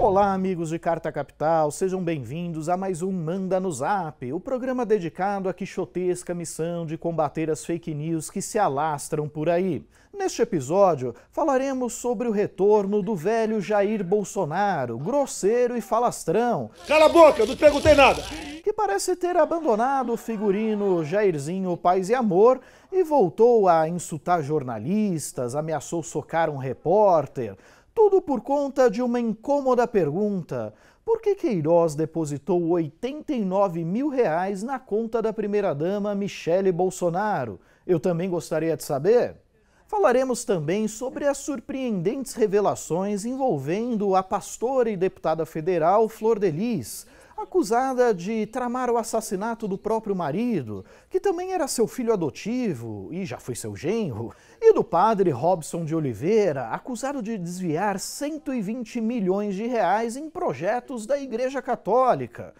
Olá, amigos de Carta Capital, sejam bem-vindos a mais um Manda no Zap, o programa dedicado à quixotesca missão de combater as fake news que se alastram por aí. Neste episódio, falaremos sobre o retorno do velho Jair Bolsonaro, grosseiro e falastrão. Cala a boca, eu não te perguntei nada! Que parece ter abandonado o figurino Jairzinho Paz e Amor e voltou a insultar jornalistas, ameaçou socar um repórter tudo por conta de uma incômoda pergunta. Por que Queiroz depositou 89 mil reais na conta da primeira-dama Michele Bolsonaro? Eu também gostaria de saber. Falaremos também sobre as surpreendentes revelações envolvendo a pastora e deputada federal Flor Delis acusada de tramar o assassinato do próprio marido, que também era seu filho adotivo e já foi seu genro, e do padre Robson de Oliveira, acusado de desviar 120 milhões de reais em projetos da Igreja Católica.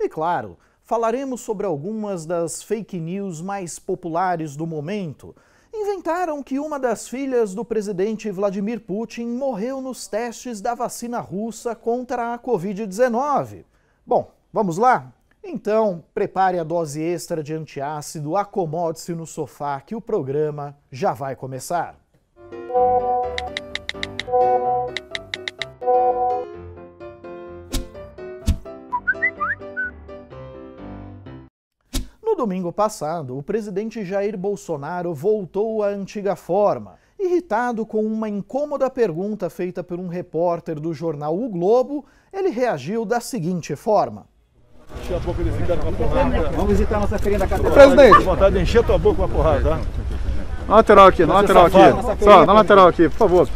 E claro, falaremos sobre algumas das fake news mais populares do momento. Inventaram que uma das filhas do presidente Vladimir Putin morreu nos testes da vacina russa contra a Covid-19. Bom, vamos lá? Então, prepare a dose extra de antiácido, acomode-se no sofá que o programa já vai começar. No domingo passado, o presidente Jair Bolsonaro voltou à antiga forma Irritado com uma incômoda pergunta feita por um repórter do jornal O Globo, ele reagiu da seguinte forma. Encher a boca desse cara com uma porrada. Vamos visitar a nossa querida da catedral. Presidente! Com vontade de encher a tua boca com tá? uma porrada, Na lateral aqui, na lateral aqui. Só, na lateral aqui, por favor.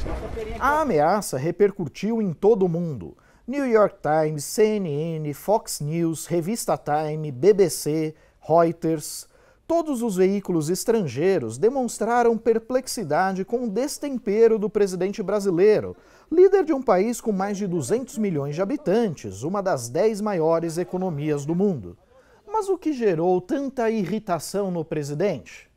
A ameaça repercutiu em todo o mundo. New York Times, CNN, Fox News, Revista Time, BBC, Reuters. Todos os veículos estrangeiros demonstraram perplexidade com o destempero do presidente brasileiro, líder de um país com mais de 200 milhões de habitantes, uma das dez maiores economias do mundo. Mas o que gerou tanta irritação no presidente?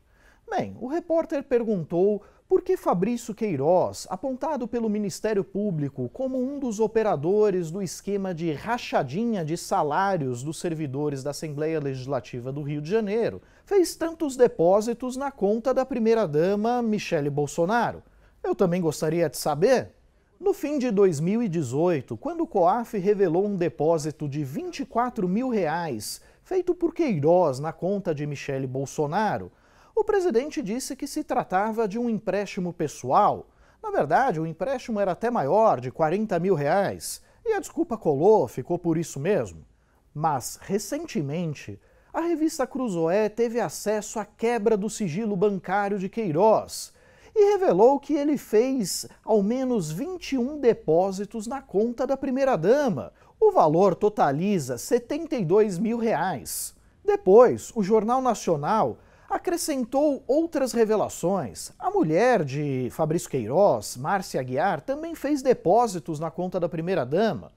Bem, o repórter perguntou por que Fabrício Queiroz, apontado pelo Ministério Público como um dos operadores do esquema de rachadinha de salários dos servidores da Assembleia Legislativa do Rio de Janeiro, fez tantos depósitos na conta da primeira-dama Michele Bolsonaro? Eu também gostaria de saber. No fim de 2018, quando o COAF revelou um depósito de 24 mil reais feito por Queiroz na conta de Michele Bolsonaro, o presidente disse que se tratava de um empréstimo pessoal. Na verdade, o empréstimo era até maior, de 40 mil reais, e a desculpa colou, ficou por isso mesmo. Mas, recentemente, a revista Cruzoé teve acesso à quebra do sigilo bancário de Queiroz e revelou que ele fez ao menos 21 depósitos na conta da primeira-dama. O valor totaliza 72 mil reais. Depois, o Jornal Nacional acrescentou outras revelações. A mulher de Fabrício Queiroz, Márcia Aguiar, também fez depósitos na conta da primeira-dama.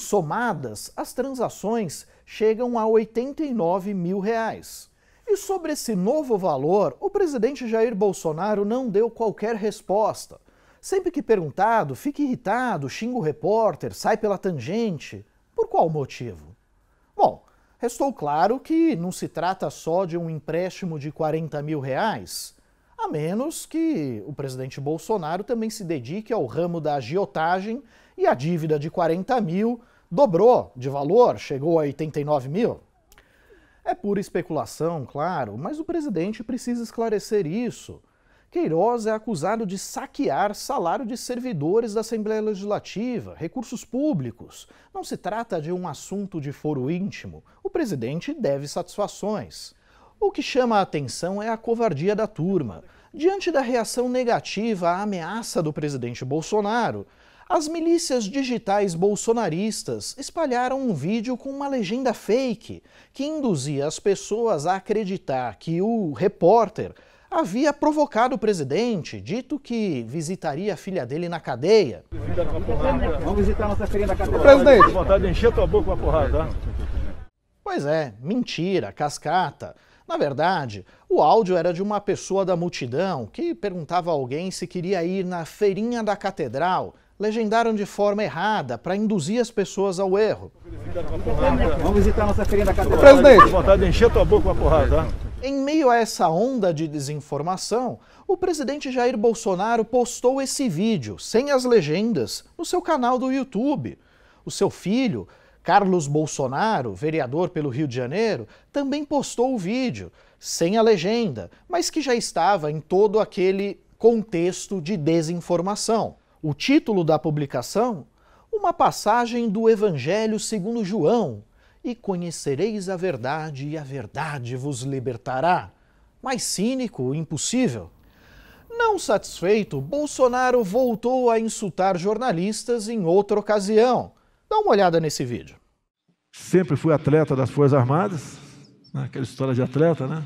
Somadas, as transações chegam a 89 mil reais. E sobre esse novo valor, o presidente Jair Bolsonaro não deu qualquer resposta. Sempre que perguntado, fica irritado, xinga o repórter, sai pela tangente. Por qual motivo? Bom, restou claro que não se trata só de um empréstimo de 40 mil reais, a menos que o presidente Bolsonaro também se dedique ao ramo da agiotagem e a dívida de 40 mil dobrou de valor, chegou a 89 mil. É pura especulação, claro, mas o presidente precisa esclarecer isso. Queiroz é acusado de saquear salário de servidores da Assembleia Legislativa, recursos públicos. Não se trata de um assunto de foro íntimo. O presidente deve satisfações. O que chama a atenção é a covardia da turma. Diante da reação negativa à ameaça do presidente Bolsonaro, as milícias digitais bolsonaristas espalharam um vídeo com uma legenda fake que induzia as pessoas a acreditar que o repórter havia provocado o presidente, dito que visitaria a filha dele na cadeia. Vamos visitar nossa filha na cadeia. Presidente, vontade de encher tua boca com a porrada, tá? Pois é, mentira, cascata. Na verdade, o áudio era de uma pessoa da multidão que perguntava a alguém se queria ir na feirinha da catedral legendaram de forma errada para induzir as pessoas ao erro. Vamos visitar nossa querida catedral. Presidente, vontade de encher tua boca com a porrada, tá? Em meio a essa onda de desinformação, o presidente Jair Bolsonaro postou esse vídeo, sem as legendas, no seu canal do YouTube. O seu filho, Carlos Bolsonaro, vereador pelo Rio de Janeiro, também postou o vídeo, sem a legenda, mas que já estava em todo aquele contexto de desinformação o título da publicação, uma passagem do Evangelho segundo João, e conhecereis a verdade, e a verdade vos libertará. Mais cínico, impossível. Não satisfeito, Bolsonaro voltou a insultar jornalistas em outra ocasião. Dá uma olhada nesse vídeo. Sempre fui atleta das Forças Armadas, né? aquela história de atleta, né?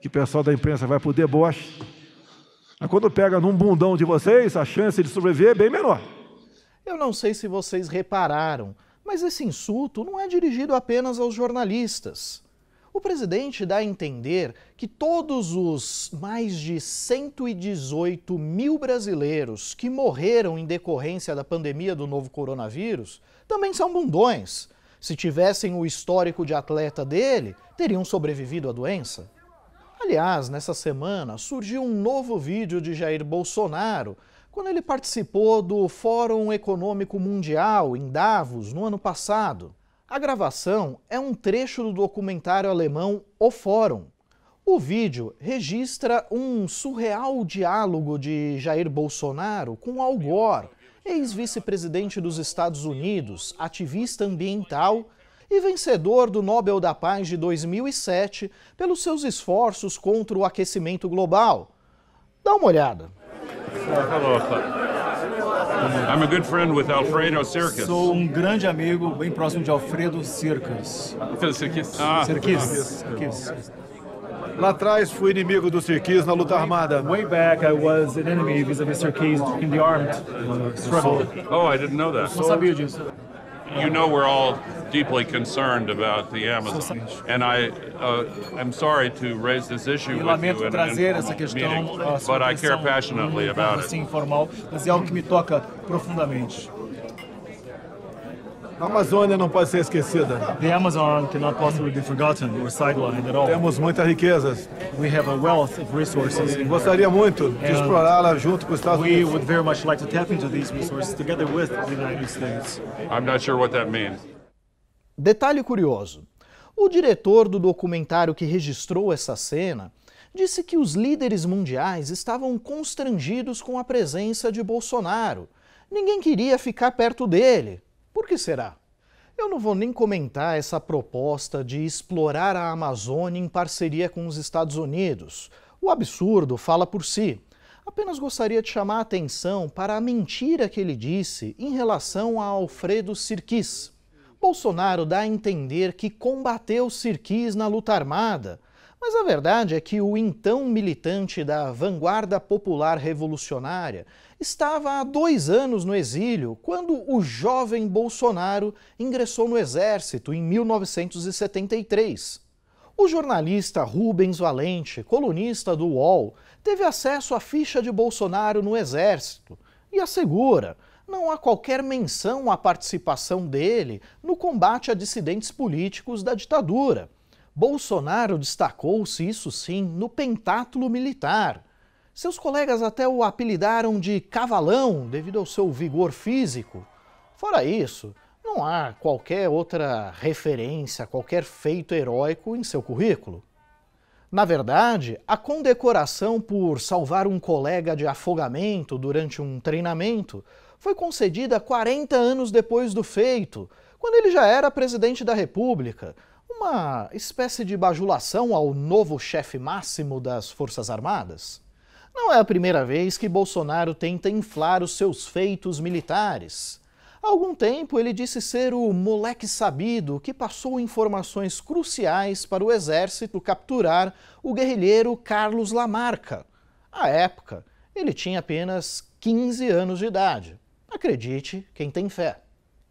Que o pessoal da imprensa vai pro deboche. Mas quando pega num bundão de vocês, a chance de sobreviver é bem menor. Eu não sei se vocês repararam, mas esse insulto não é dirigido apenas aos jornalistas. O presidente dá a entender que todos os mais de 118 mil brasileiros que morreram em decorrência da pandemia do novo coronavírus também são bundões. Se tivessem o histórico de atleta dele, teriam sobrevivido à doença. Aliás, nessa semana surgiu um novo vídeo de Jair Bolsonaro quando ele participou do Fórum Econômico Mundial em Davos no ano passado. A gravação é um trecho do documentário alemão O Fórum. O vídeo registra um surreal diálogo de Jair Bolsonaro com Al Gore, ex-vice-presidente dos Estados Unidos, ativista ambiental e vencedor do Nobel da Paz de 2007 pelos seus esforços contra o aquecimento global. Dá uma olhada. I'm a good friend with Alfredo Sou um grande amigo, bem próximo de Alfredo Cercas. Circus. Ah. Lá atrás fui inimigo do Circus na luta armada. Way back I was an enemy vis-a-vis Sirkis in the armed struggle. Oh, I didn't know that. Não sabia disso. You know, we're all deeply concerned about the Amazon. And I, uh, I'm sorry to raise this issue with you in trazer essa questão, meeting, uh, but I care passionately um about it. informal, mas é algo que me toca profundamente. A Amazônia não pode ser esquecida. The Amazon cannot possibly be forgotten or sidelined at all. Temos muitas riquezas. We have a wealth of resources. Gostaria muito de explorá-la junto com os Estados Unidos. We would very much like to tap into these resources together with the United States. I'm not sure what that means. Detalhe curioso. O diretor do documentário que registrou essa cena disse que os líderes mundiais estavam constrangidos com a presença de Bolsonaro. Ninguém queria ficar perto dele. Por que será? Eu não vou nem comentar essa proposta de explorar a Amazônia em parceria com os Estados Unidos. O absurdo fala por si. Apenas gostaria de chamar a atenção para a mentira que ele disse em relação a Alfredo Sirkis. Bolsonaro dá a entender que combateu Sirkis na luta armada, mas a verdade é que o então militante da Vanguarda Popular Revolucionária estava há dois anos no exílio quando o jovem Bolsonaro ingressou no Exército em 1973. O jornalista Rubens Valente, colunista do UOL, teve acesso à ficha de Bolsonaro no Exército e assegura não há qualquer menção à participação dele no combate a dissidentes políticos da ditadura Bolsonaro destacou-se, isso sim, no pentátulo militar. Seus colegas até o apelidaram de cavalão devido ao seu vigor físico. Fora isso, não há qualquer outra referência, qualquer feito heróico em seu currículo. Na verdade, a condecoração por salvar um colega de afogamento durante um treinamento foi concedida 40 anos depois do feito, quando ele já era presidente da República, uma espécie de bajulação ao novo chefe máximo das Forças Armadas? Não é a primeira vez que Bolsonaro tenta inflar os seus feitos militares. Há algum tempo ele disse ser o moleque sabido que passou informações cruciais para o exército capturar o guerrilheiro Carlos Lamarca. À época, ele tinha apenas 15 anos de idade. Acredite quem tem fé.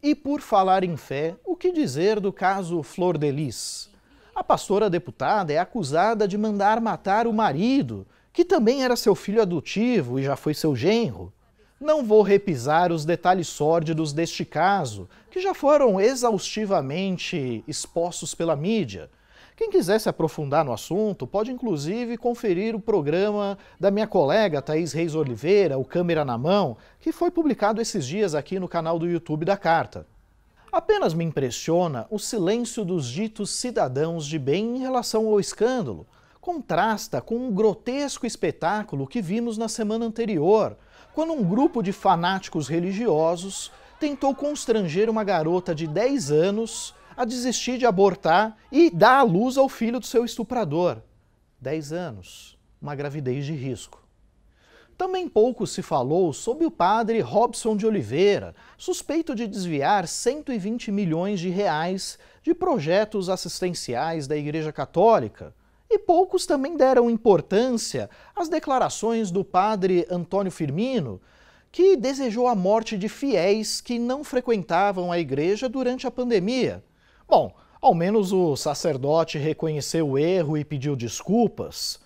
E por falar em fé, que dizer do caso Flor Delis? A pastora deputada é acusada de mandar matar o marido, que também era seu filho adotivo e já foi seu genro. Não vou repisar os detalhes sórdidos deste caso, que já foram exaustivamente expostos pela mídia. Quem quiser se aprofundar no assunto, pode inclusive conferir o programa da minha colega Thaís Reis Oliveira, o Câmera na Mão, que foi publicado esses dias aqui no canal do YouTube da Carta. Apenas me impressiona o silêncio dos ditos cidadãos de bem em relação ao escândalo. Contrasta com um grotesco espetáculo que vimos na semana anterior, quando um grupo de fanáticos religiosos tentou constranger uma garota de 10 anos a desistir de abortar e dar à luz ao filho do seu estuprador. 10 anos, uma gravidez de risco. Também pouco se falou sobre o padre Robson de Oliveira, suspeito de desviar 120 milhões de reais de projetos assistenciais da Igreja Católica. E poucos também deram importância às declarações do padre Antônio Firmino, que desejou a morte de fiéis que não frequentavam a igreja durante a pandemia. Bom, ao menos o sacerdote reconheceu o erro e pediu desculpas.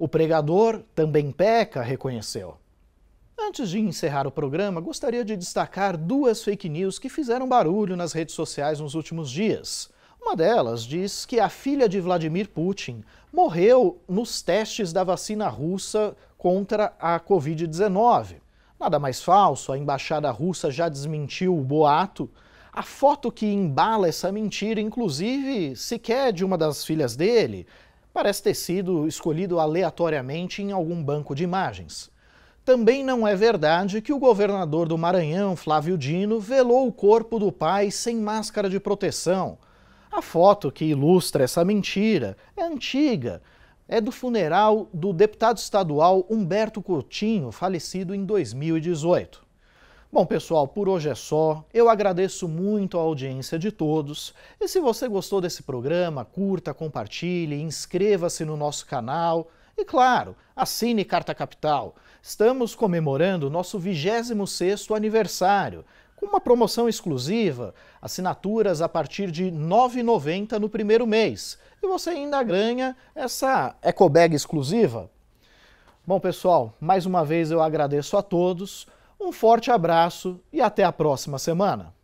O pregador também peca, reconheceu. Antes de encerrar o programa, gostaria de destacar duas fake news que fizeram barulho nas redes sociais nos últimos dias. Uma delas diz que a filha de Vladimir Putin morreu nos testes da vacina russa contra a Covid-19. Nada mais falso, a embaixada russa já desmentiu o boato. A foto que embala essa mentira, inclusive, sequer é de uma das filhas dele, parece ter sido escolhido aleatoriamente em algum banco de imagens. Também não é verdade que o governador do Maranhão, Flávio Dino, velou o corpo do pai sem máscara de proteção. A foto que ilustra essa mentira é antiga. É do funeral do deputado estadual Humberto Coutinho, falecido em 2018. Bom, pessoal, por hoje é só. Eu agradeço muito a audiência de todos. E se você gostou desse programa, curta, compartilhe, inscreva-se no nosso canal. E claro, assine Carta Capital. Estamos comemorando nosso 26º aniversário, com uma promoção exclusiva, assinaturas a partir de R$ 9,90 no primeiro mês. E você ainda ganha essa ecobag exclusiva. Bom, pessoal, mais uma vez eu agradeço a todos. Um forte abraço e até a próxima semana!